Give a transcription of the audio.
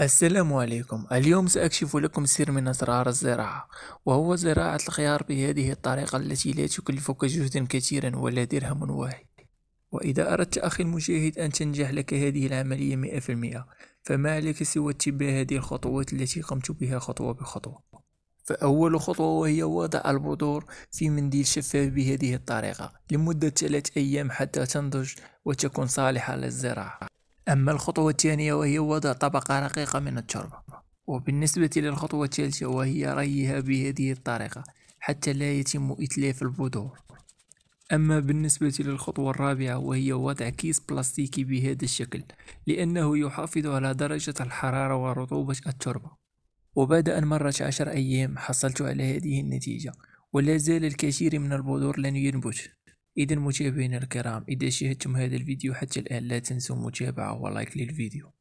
السلام عليكم اليوم سأكشف لكم سر من أسرار الزراعة وهو زراعة الخيار بهذه الطريقة التي لا تكلفك جهدا كثيرا ولا درهم واحد وإذا أردت أخي المشاهد أن تنجح لك هذه العملية مئة في المئة فما عليك سوى اتباع هذه الخطوات التي قمت بها خطوة بخطوة فأول خطوة وهي وضع البذور في منديل شفاف بهذه الطريقة لمدة ثلاثة أيام حتى تنضج وتكون صالحة للزراعة أما الخطوة الثانية وهي وضع طبقة رقيقة من التربة وبالنسبة للخطوة الثالثة وهي ريها بهذه الطريقة حتى لا يتم إتلاف البذور أما بالنسبة للخطوة الرابعة وهي وضع كيس بلاستيكي بهذا الشكل لأنه يحافظ على درجة الحرارة ورطوبة التربة وبعد أن مرت عشر أيام حصلت على هذه النتيجة ولا زال الكثير من البذور لن ينبت اذا متابعينا الكرام اذا شاهدتم هذا الفيديو حتى الان لا تنسوا متابعه ولايك للفيديو